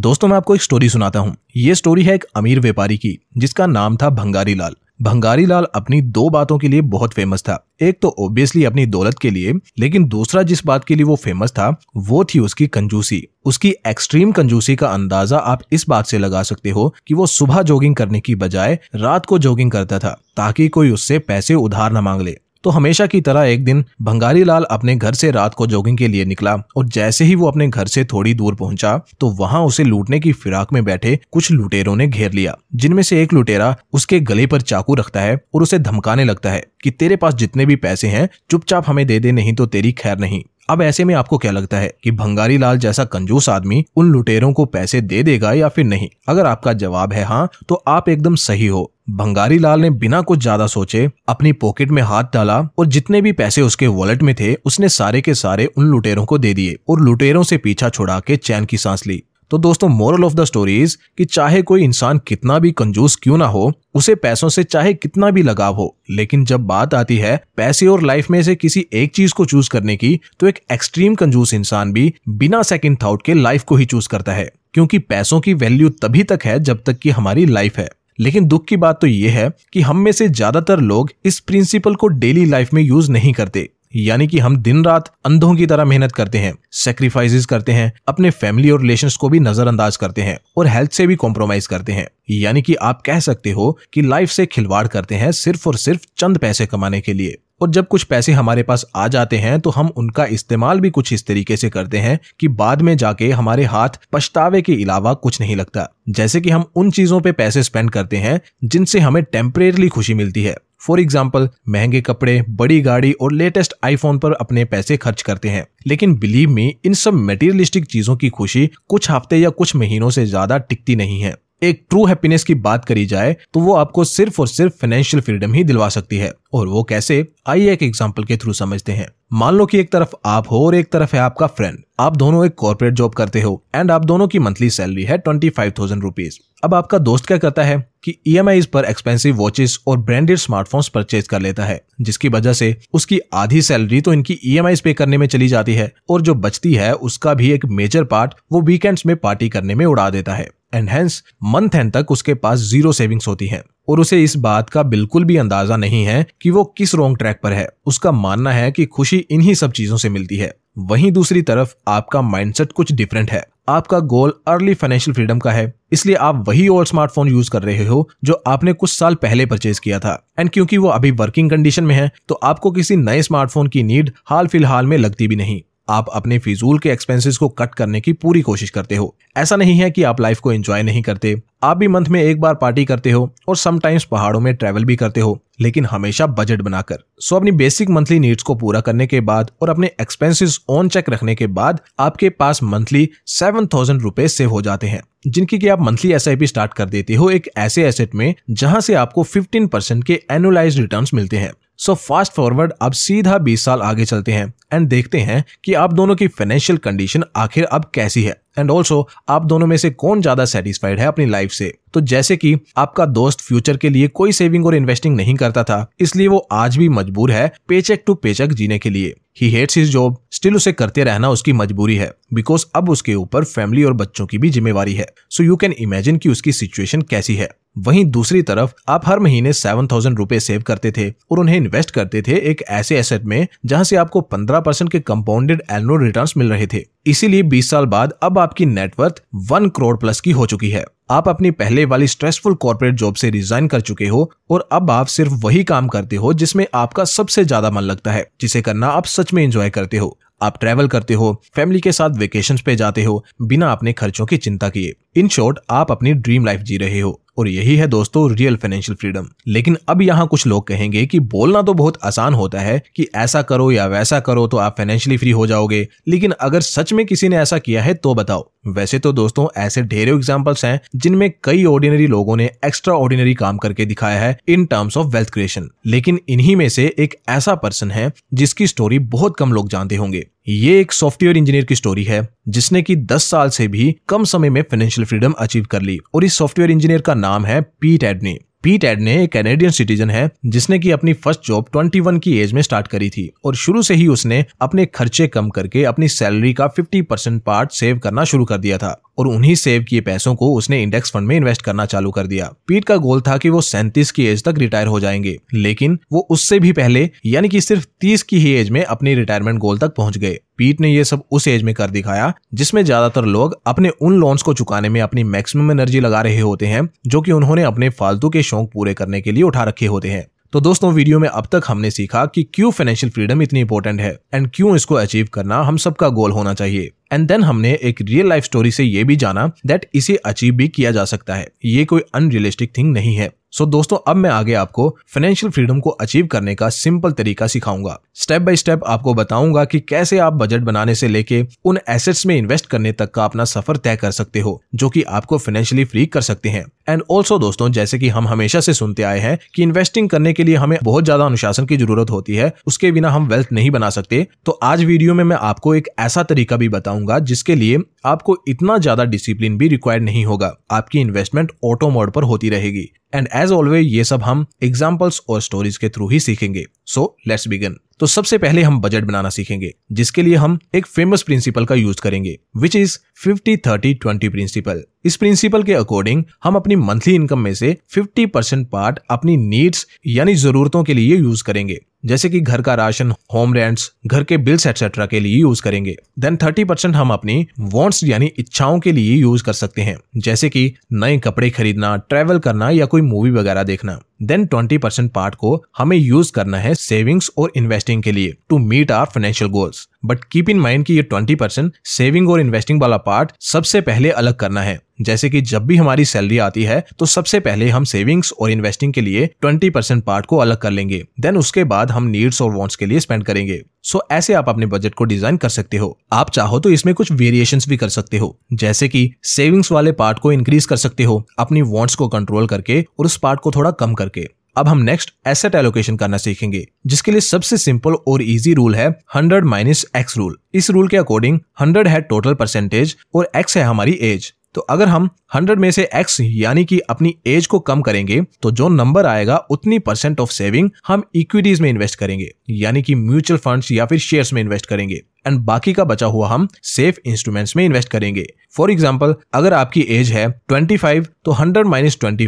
दोस्तों मैं आपको एक स्टोरी सुनाता हूँ ये स्टोरी है एक अमीर व्यापारी की जिसका नाम था भंगारी लाल भंगारी लाल अपनी दो बातों के लिए बहुत फेमस था एक तो ओब्वियसली अपनी दौलत के लिए लेकिन दूसरा जिस बात के लिए वो फेमस था वो थी उसकी कंजूसी उसकी एक्सट्रीम कंजूसी का अंदाजा आप इस बात से लगा सकते हो कि वो सुबह जॉगिंग करने की बजाय रात को जॉगिंग करता था ताकि कोई उससे पैसे उधार न मांग ले तो हमेशा की तरह एक दिन भंगारी लाल अपने घर से रात को जॉगिंग के लिए निकला और जैसे ही वो अपने घर से थोड़ी दूर पहुंचा तो वहां उसे लूटने की फिराक में बैठे कुछ लुटेरों ने घेर लिया जिनमें से एक लुटेरा उसके गले पर चाकू रखता है और उसे धमकाने लगता है कि तेरे पास जितने भी पैसे हैं चुपचाप हमें दे दे नहीं तो तेरी खैर नहीं अब ऐसे में आपको क्या लगता है कि भंगारी लाल जैसा कंजूस आदमी उन लुटेरों को पैसे दे देगा या फिर नहीं अगर आपका जवाब है हाँ तो आप एकदम सही हो भंगारी लाल ने बिना कुछ ज्यादा सोचे अपनी पॉकेट में हाथ डाला और जितने भी पैसे उसके वॉलेट में थे उसने सारे के सारे उन लुटेरों को दे दिए और लुटेरों से पीछा छुड़ा के चैन की सांस ली तो दोस्तों मोरल ऑफ द स्टोरी कि चाहे कोई इंसान कितना भी कंजूस क्यों ना हो उसे पैसों से चाहे कितना भी लगाव हो लेकिन जब बात आती है पैसे और लाइफ में से किसी एक चीज को चूज करने की तो एक एक्सट्रीम कंजूस इंसान भी बिना सेकंड थाउट के लाइफ को ही चूज करता है क्योंकि पैसों की वैल्यू तभी तक है जब तक कि हमारी लाइफ है लेकिन दुख की बात तो ये है कि हम में से ज्यादातर लोग इस प्रिंसिपल को डेली लाइफ में यूज नहीं करते यानी कि हम दिन रात अंधों की तरह मेहनत करते हैं सेक्रीफाइसेस करते हैं अपने फैमिली और रिलेशन को भी नजरअंदाज करते हैं और हेल्थ से भी कॉम्प्रोमाइज करते हैं यानी कि आप कह सकते हो कि लाइफ से खिलवाड़ करते हैं सिर्फ और सिर्फ चंद पैसे कमाने के लिए और जब कुछ पैसे हमारे पास आ जाते हैं तो हम उनका इस्तेमाल भी कुछ इस तरीके से करते हैं कि बाद में जाके हमारे हाथ पछतावे के अलावा कुछ नहीं लगता जैसे कि हम उन चीजों पे पैसे स्पेंड करते हैं जिनसे हमें टेम्परेरली खुशी मिलती है फॉर एग्जाम्पल महंगे कपड़े बड़ी गाड़ी और लेटेस्ट आईफोन पर अपने पैसे खर्च करते हैं लेकिन बिलीव मी इन सब मेटीरियलिस्टिक चीजों की खुशी कुछ हफ्ते या कुछ महीनों से ज्यादा टिकती नहीं है एक ट्रू हैप्पीनेस की बात करी जाए तो वो आपको सिर्फ और सिर्फ फाइनेंशियल फ्रीडम ही दिलवा सकती है और वो कैसे आइए एक एग्जांपल के थ्रू समझते हैं मान लो कि एक तरफ आप हो और एक तरफ है आपका फ्रेंड आप दोनों एक कॉर्पोरेट जॉब करते हो एंड आप दोनों की मंथली सैलरी है ट्वेंटी फाइव थाउजेंड रुपीज अब आपका दोस्त क्या करता है कि ई एम आईज पर एक्सपेंसिव वॉचेस और ब्रांडेड स्मार्टफोन्स परचेज कर लेता है जिसकी वजह से उसकी आधी सैलरी तो इनकी ई एम पे करने में चली जाती है और जो बचती है उसका भी एक मेजर पार्ट वो वीकेंड्स में पार्टी करने में उड़ा देता है एंड हेंस मंथ एंड तक उसके पास जीरो सेविंग्स होती है और उसे इस बात का बिल्कुल भी अंदाजा नहीं है कि वो किस रॉन्ग ट्रैक पर है उसका मानना है कि खुशी इन्हीं सब चीजों से मिलती है वहीं दूसरी तरफ आपका माइंडसेट कुछ डिफरेंट है आपका गोल अर्ली फाइनेंशियल फ्रीडम का है इसलिए आप वही ओल्ड स्मार्टफोन यूज कर रहे हो जो आपने कुछ साल पहले परचेज किया था एंड क्योंकि वो अभी वर्किंग कंडीशन में है तो आपको किसी नए स्मार्टफोन की नीड हाल फिलहाल में लगती भी नहीं आप अपने फिजूल के एक्सपेंसेस को कट करने की पूरी कोशिश करते हो ऐसा नहीं है कि आप लाइफ को एंजॉय नहीं करते आप भी मंथ में एक बार पार्टी करते हो और समटाइम्स पहाड़ों में ट्रेवल भी करते हो लेकिन हमेशा बजट बनाकर सो अपनी बेसिक मंथली नीड्स को पूरा करने के बाद और अपने एक्सपेंसेस ऑन चेक रखने के बाद आपके पास मंथली सेवन थाउजेंड रुपए सेव हो जाते हैं जिनकी की आप मंथली एस स्टार्ट कर देते हो एक ऐसे एसेट में जहाँ से आपको फिफ्टीन परसेंट के एनुअलाइज रिटर्न मिलते हैं सो फास्ट फॉरवर्ड अब सीधा 20 साल आगे चलते हैं एंड देखते हैं कि आप दोनों की फाइनेंशियल कंडीशन आखिर अब कैसी है एंड ऑल्सो आप दोनों में से कौन ज्यादा सेटिस्फाइड है अपनी लाइफ से तो जैसे कि आपका दोस्त फ्यूचर के लिए कोई सेविंग और इन्वेस्टिंग नहीं करता था इसलिए वो आज भी मजबूर है पेचेक टू पेचेक जीने के लिए ही हेट्स हिज जॉब स्टिल उसे करते रहना उसकी मजबूरी है बिकॉज अब उसके ऊपर फैमिली और बच्चों की भी जिम्मेवारी है सो यू कैन इमेजिन की उसकी सिचुएशन कैसी है वहीं दूसरी तरफ आप हर महीने सेवन थाउजेंड रूपए सेव करते थे और उन्हें इन्वेस्ट करते थे एक ऐसे एसेट में जहां से आपको पंद्रह परसेंट के कंपाउंडेड एनुअल रिटर्न मिल रहे थे इसीलिए बीस साल बाद अब आपकी नेटवर्थ वन करोड़ प्लस की हो चुकी है आप अपनी पहले वाली स्ट्रेसफुल कॉर्पोरेट जॉब से रिजाइन कर चुके हो और अब आप सिर्फ वही काम करते हो जिसमें आपका सबसे ज्यादा मन लगता है जिसे करना आप सच में एंजॉय करते हो आप ट्रैवल करते हो फैमिली के साथ वेकेशन पे जाते हो बिना अपने खर्चों की चिंता किए इन शॉर्ट आप अपनी ड्रीम लाइफ जी रहे हो और यही है दोस्तों रियल फाइनेंशियल फ्रीडम लेकिन अब यहाँ कुछ लोग कहेंगे कि बोलना तो बहुत आसान होता है कि ऐसा करो या वैसा करो तो आप फाइनेंशियली फ्री हो जाओगे लेकिन अगर सच में किसी ने ऐसा किया है तो बताओ वैसे तो दोस्तों ऐसे ढेरों एग्जाम्पल्स हैं जिनमें कई ऑर्डिनरी लोगों ने एक्स्ट्रा ऑर्डिनरी काम करके दिखाया है in terms of wealth creation लेकिन इन्हीं में से एक ऐसा पर्सन है जिसकी स्टोरी बहुत कम लोग जानते होंगे ये एक सॉफ्टवेयर इंजीनियर की स्टोरी है जिसने की 10 साल से भी कम समय में फाइनेंशियल फ्रीडम अचीव कर ली और इस सॉफ्टवेयर इंजीनियर का नाम है पीट एडनी पीट एडने एक कैनेडियन सिटीजन है जिसने की अपनी फर्स्ट जॉब 21 की एज में स्टार्ट करी थी और शुरू से ही उसने अपने खर्चे कम करके अपनी सैलरी का 50 परसेंट पार्ट सेव करना शुरू कर दिया था और उन्हीं सेव किए पैसों को उसने इंडेक्स फंड में इन्वेस्ट करना चालू कर दिया पीट का गोल था कि वो सैंतीस की एज तक रिटायर हो जाएंगे लेकिन वो उससे भी पहले यानी कि सिर्फ तीस की ही एज में अपनी रिटायरमेंट गोल तक पहुंच गए पीट ने यह सब उस एज में कर दिखाया जिसमें ज्यादातर लोग अपने उन लोन्स को चुकाने में अपनी मैक्सिमम एनर्जी लगा रहे होते हैं जो कि उन्होंने अपने फालतू के शौक पूरे करने के लिए उठा रखे होते हैं तो दोस्तों वीडियो में अब तक हमने सीखा कि क्यों फाइनेंशियल फ्रीडम इतनी इंपॉर्टेंट है एंड क्यों इसको अचीव करना हम सबका गोल होना चाहिए एंड देन हमने एक रियल लाइफ स्टोरी से ये भी जाना दैट इसे अचीव भी किया जा सकता है ये कोई अनरियलिस्टिक थिंग नहीं है सो so, दोस्तों अब मैं आगे आपको फाइनेंशियल फ्रीडम को अचीव करने का सिंपल तरीका सिखाऊंगा स्टेप बाय स्टेप आपको बताऊंगा कि कैसे आप बजट बनाने से लेके उन एसेट्स में इन्वेस्ट करने तक का अपना सफर तय कर सकते हो जो कि आपको फाइनेंशियली फ्री कर सकते हैं एंड ऑल्सो दोस्तों जैसे कि हम हमेशा से सुनते आए हैं कि इन्वेस्टिंग करने के लिए हमें बहुत ज्यादा अनुशासन की जरूरत होती है उसके बिना हम वेल्थ नहीं बना सकते तो आज वीडियो में मैं आपको एक ऐसा तरीका भी बताऊंगा बताऊंगा जिसके लिए आपको इतना ज्यादा डिसिप्लिन भी रिक्वायर्ड नहीं होगा आपकी इन्वेस्टमेंट ऑटो मोड पर होती रहेगी एंड एज ऑलवेज ये सब हम एग्जाम्पल्स और स्टोरीज के थ्रू ही सीखेंगे सो लेट्स बिगन तो सबसे पहले हम बजट बनाना सीखेंगे जिसके लिए हम एक फेमस प्रिंसिपल का यूज करेंगे which is fifty thirty twenty principle इस प्रिंसिपल के अकॉर्डिंग हम अपनी मंथली इनकम में से 50 परसेंट पार्ट अपनी नीड्स यानी जरूरतों के लिए यूज करेंगे जैसे कि घर का राशन होम रेंट्स घर के बिल्स एक्सेट्रा के लिए यूज करेंगे देन 30 परसेंट हम अपनी वॉन्ट्स यानी इच्छाओं के लिए यूज कर सकते हैं जैसे कि नए कपड़े खरीदना ट्रेवल करना या कोई मूवी वगैरह देखना देन ट्वेंटी परसेंट पार्ट को हमें यूज करना है सेविंग्स और इन्वेस्टिंग के लिए to meet our financial goals but keep in mind कि ये परसेंट सेविंग और इन्वेस्टिंग वाला पार्ट सबसे पहले अलग करना है जैसे कि जब भी हमारी सैलरी आती है तो सबसे पहले हम सेविंग्स और इन्वेस्टिंग के लिए 20% पार्ट को अलग कर लेंगे देन उसके बाद हम नीड्स और वॉन्ट्स के लिए स्पेंड करेंगे सो so, ऐसे आप अपने बजट को डिजाइन कर सकते हो आप चाहो तो इसमें कुछ वेरिएशन भी कर सकते हो जैसे कि सेविंग्स वाले पार्ट को इंक्रीज कर सकते हो अपनी वॉन्ट्स को कंट्रोल करके और उस पार्ट को थोड़ा कम करके करके अब हम नेक्स्ट एसेट एलोकेशन करना सीखेंगे जिसके लिए सबसे सिंपल और इजी रूल है 100 माइनस एक्स रूल इस रूल के अकॉर्डिंग 100 है टोटल परसेंटेज और एक्स है हमारी एज तो अगर हम हंड्रेड में से एक्स यानी कि अपनी एज को कम करेंगे तो जो नंबर आएगा उतनी परसेंट ऑफ सेविंग हम इक्विटीज में इन्वेस्ट करेंगे यानी कि म्यूचुअल फंड्स या फिर शेयर्स में इन्वेस्ट करेंगे एंड बाकी का बचा हुआ हम सेफ इंस्ट्रूमेंट्स में इन्वेस्ट करेंगे फॉर एग्जाम्पल अगर आपकी एज है 25 तो 100 माइनस ट्वेंटी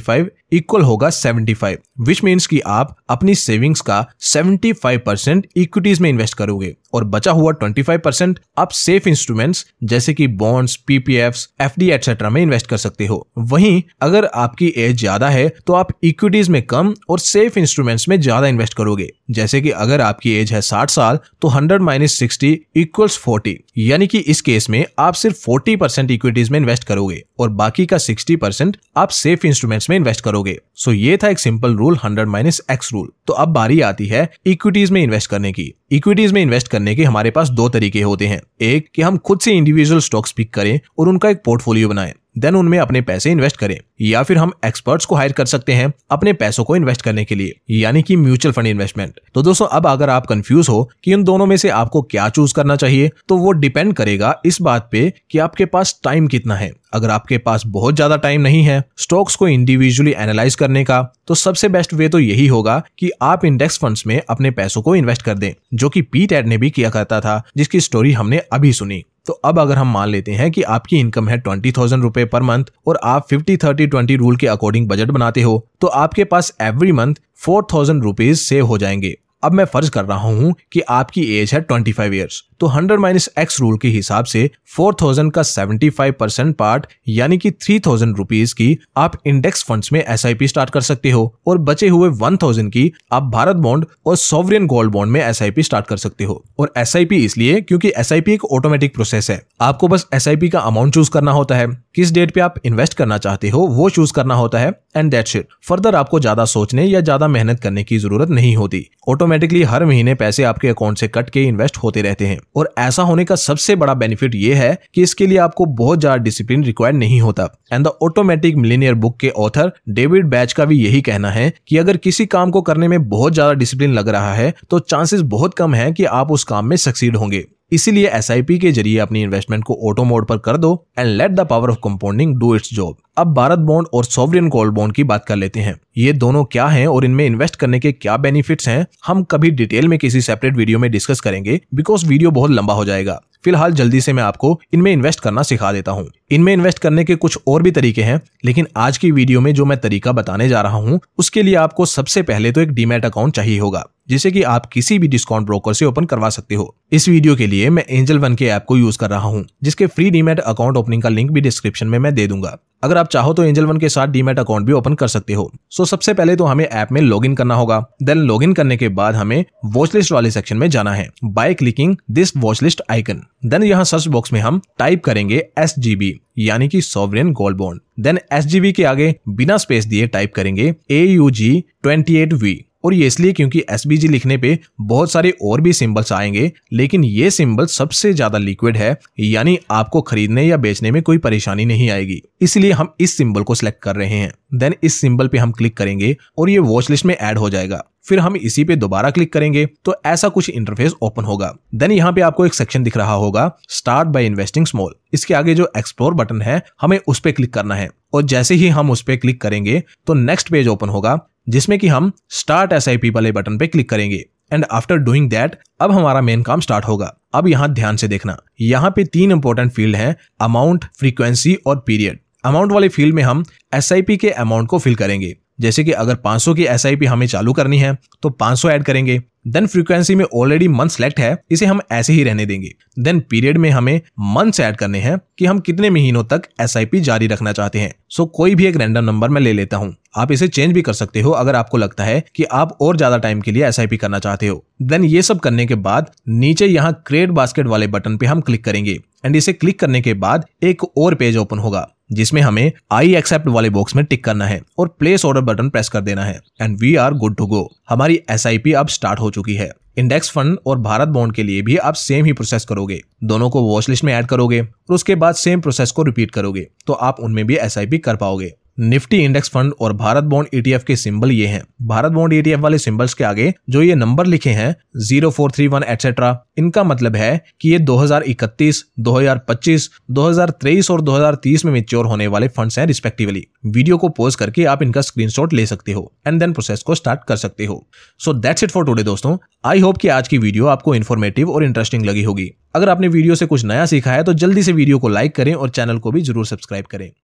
इक्वल होगा 75 विच मीन्स की आप अपनी सेविंग्स का 75 परसेंट इक्विटीज में इन्वेस्ट करोगे और बचा हुआ 25 परसेंट आप सेफ इंस्ट्रूमेंट्स जैसे कि bonds PPF FD etcetera में इन्वेस्ट कर सकते सकते हो वहीं अगर आपकी एज ज्यादा है तो आप इक्विटीज में कम और सेफ इंस्ट्रूमेंट्स में ज्यादा इन्वेस्ट करोगे जैसे कि अगर आपकी एज है 60 साल तो 100 माइनस सिक्सटी इक्वल्स फोर्टी यानी कि इस केस में आप सिर्फ 40 परसेंट इक्विटीज में इन्वेस्ट करोगे और बाकी का 60 परसेंट आप सेफ इंस्ट्रूमेंट्स में इन्वेस्ट करोगे सो ये था एक simple rule 100 minus X rule तो अब बारी आती है इक्विटीज में इन्वेस्ट करने की इक्विटीज में इन्वेस्ट करने के हमारे पास दो तरीके होते हैं एक कि हम खुद से इंडिविजुअल स्टॉक्स पिक करें और उनका एक पोर्टफोलियो बनाएं देन उनमें अपने पैसे इन्वेस्ट करें या फिर हम एक्सपर्ट्स को हायर कर सकते हैं अपने पैसों को इन्वेस्ट करने के लिए यानी कि म्यूचुअल फंड इन्वेस्टमेंट तो दोस्तों अब अगर आप कंफ्यूज हो कि उन दोनों में से आपको क्या चूज करना चाहिए तो वो डिपेंड करेगा इस बात पे कि आपके पास टाइम कितना है अगर आपके पास बहुत ज्यादा टाइम नहीं है स्टॉक्स को इंडिविजुअली एनालाइज करने का तो सबसे बेस्ट वे तो यही होगा कि आप इंडेक्स फंड्स में अपने पैसों को इन्वेस्ट कर दें जो कि पीट एड ने भी किया करता था जिसकी स्टोरी हमने अभी सुनी तो अब अगर हम मान लेते हैं कि आपकी इनकम है ट्वेंटी थाउजेंड रुपए पर मंथ और आप फिफ्टी थर्टी ट्वेंटी रूल के अकॉर्डिंग बजट बनाते हो तो आपके पास every month four thousand rupees save हो जाएंगे अब मैं फर्ज कर रहा हूँ कि आपकी एज है 25 ईयर्स तो 100 माइनस एक्स रूल के हिसाब से 4000 का 75 परसेंट पार्ट यानी कि 3000 रुपीज की आप इंडेक्स फंड्स में एस स्टार्ट कर सकते हो और बचे हुए 1000 की आप भारत बॉन्ड और सोवरियन गोल्ड बॉन्ड में एस स्टार्ट कर सकते हो और एस इसलिए क्योंकि एस एक ऑटोमेटिक प्रोसेस है आपको बस एस का अमाउंट चूज करना होता है किस डेट पे आप इन्वेस्ट करना चाहते हो वो चूज करना होता है एंड दैट शिट फर्दर आपको ज्यादा सोचने या ज्यादा मेहनत करने की जरूरत नहीं होती ऑटोमेटिकली हर महीने पैसे आपके अकाउंट से कट के इन्वेस्ट होते रहते हैं और ऐसा होने का सबसे बड़ा बेनिफिट ये है कि इसके लिए आपको बहुत ज्यादा डिसिप्लिन रिक्वायर्ड नहीं होता and the automatic millionaire book के ऑथर डेविड बैच का भी यही कहना है कि अगर किसी काम को करने में बहुत ज्यादा डिसिप्लिन लग रहा है तो चांसेस बहुत कम है कि आप उस काम में सक्सीड होंगे इसीलिए एस के जरिए अपनी इन्वेस्टमेंट को ऑटो मोड पर कर दो and let the power of compounding do its job अब भारत बॉन्ड और सॉवरियन गोल्ड बॉन्ड की बात कर लेते हैं ये दोनों क्या हैं और इनमें इन्वेस्ट करने के क्या बेनिफिट्स हैं हम कभी डिटेल में किसी सेपरेट वीडियो में डिस्कस करेंगे बिकॉज वीडियो बहुत लंबा हो जाएगा फिलहाल जल्दी से मैं आपको इनमें इन्वेस्ट करना सिखा देता हूँ इनमें इन्वेस्ट करने के कुछ और भी तरीके हैं लेकिन आज की वीडियो में जो मैं तरीका बताने जा रहा हूँ उसके लिए आपको सबसे पहले तो एक डीमेट अकाउंट चाहिए होगा जिसे कि आप किसी भी डिस्काउंट ब्रोकर से ओपन करवा सकते हो इस वीडियो के लिए मैं एंजल वन के ऐप को यूज कर रहा हूँ जिसके फ्री डीमेट अकाउंट ओपनिंग का लिंक भी डिस्क्रिप्शन में मैं दे दूंगा अगर आप आप चाहो तो एंजल वन के साथ डीमेट अकाउंट भी ओपन कर सकते हो सो so, सबसे पहले तो हमें ऐप में लॉग करना होगा देन लॉग करने के बाद हमें वॉच लिस्ट वाले सेक्शन में जाना है by clicking this watchlist icon then यहाँ सर्च बॉक्स में हम टाइप करेंगे एस यानी कि sovereign gold bond then S के आगे बिना स्पेस दिए टाइप करेंगे A U G twenty eight V और ये इसलिए क्योंकि एस लिखने पे बहुत सारे और भी सिंबल्स आएंगे लेकिन ये सिंबल सबसे ज्यादा लिक्विड है यानी आपको खरीदने या बेचने में कोई परेशानी नहीं आएगी इसलिए हम इस सिंबल को सिलेक्ट कर रहे हैं देन इस सिंबल पे हम क्लिक करेंगे और ये वॉच लिस्ट में एड हो जाएगा फिर हम इसी पे दोबारा क्लिक करेंगे तो ऐसा कुछ इंटरफेस ओपन होगा देन यहाँ पे आपको एक सेक्शन दिख रहा होगा स्टार्ट बाय इन्वेस्टिंग स्मॉल इसके आगे जो एक्सप्लोर बटन है हमें उस पर क्लिक करना है और जैसे ही हम उस पर क्लिक करेंगे तो नेक्स्ट पेज ओपन होगा जिसमें कि हम स्टार्ट एस वाले बटन पे क्लिक करेंगे एंड आफ्टर डूइंग दैट अब हमारा मेन काम स्टार्ट होगा अब यहाँ ध्यान से देखना यहाँ पे तीन इंपॉर्टेंट फील्ड है अमाउंट फ्रीक्वेंसी और पीरियड अमाउंट वाले फील्ड में हम एस के अमाउंट को फिल करेंगे जैसे कि अगर 500 की एस हमें चालू करनी है तो 500 ऐड करेंगे देन फ्रीक्वेंसी में ऑलरेडी मंथ सेलेक्ट है इसे हम ऐसे ही रहने देंगे देन पीरियड में हमें मंथ्स ऐड करने हैं कि हम कितने महीनों तक एस जारी रखना चाहते हैं सो so, कोई भी एक रैंडम नंबर मैं ले लेता हूँ आप इसे चेंज भी कर सकते हो अगर आपको लगता है कि आप और ज्यादा टाइम के लिए एस करना चाहते हो देन ये सब करने के बाद नीचे यहाँ क्रेड बास्केट वाले बटन पे हम क्लिक करेंगे एंड इसे क्लिक करने के बाद एक और पेज ओपन होगा जिसमें हमें आई एक्सेप्ट वाले बॉक्स में टिक करना है और प्लेस ऑर्डर बटन प्रेस कर देना है and we are good to go हमारी एस अब स्टार्ट हो चुकी है इंडेक्स फंड और भारत बॉन्ड के लिए भी आप सेम ही प्रोसेस करोगे दोनों को वॉच लिस्ट में ऐड करोगे और उसके बाद सेम प्रोसेस को रिपीट करोगे तो आप उनमें भी एस कर पाओगे निफ्टी इंडेक्स फंड और भारत बॉन्ड ईटीएफ e के सिंबल ये हैं भारत बॉन्ड ईटीएफ e वाले सिंबल्स के आगे जो ये नंबर लिखे हैं zero four three one etcetera इनका मतलब है कि ये 2031, 2025, 2023 और 2030 में मेच्योर होने वाले फंड्स हैं रिस्पेक्टिवली वीडियो को पोज करके आप इनका स्क्रीनशॉट ले सकते हो एंड देन प्रोसेस को स्टार्ट कर सकते हो so that's it for today दोस्तों आई होप कि आज की वीडियो आपको इन्फॉर्मेटिव और इंटरेस्टिंग लगी होगी अगर आपने वीडियो से कुछ नया सीखा है तो जल्दी से वीडियो को लाइक करें और चैनल को भी जरूर सब्सक्राइब करें